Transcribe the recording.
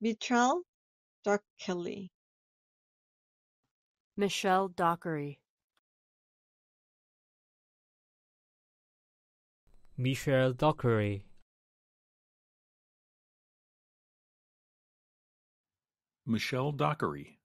Michelle Dockery. Michelle Dockery. Michelle Dockery. Michelle Dockery.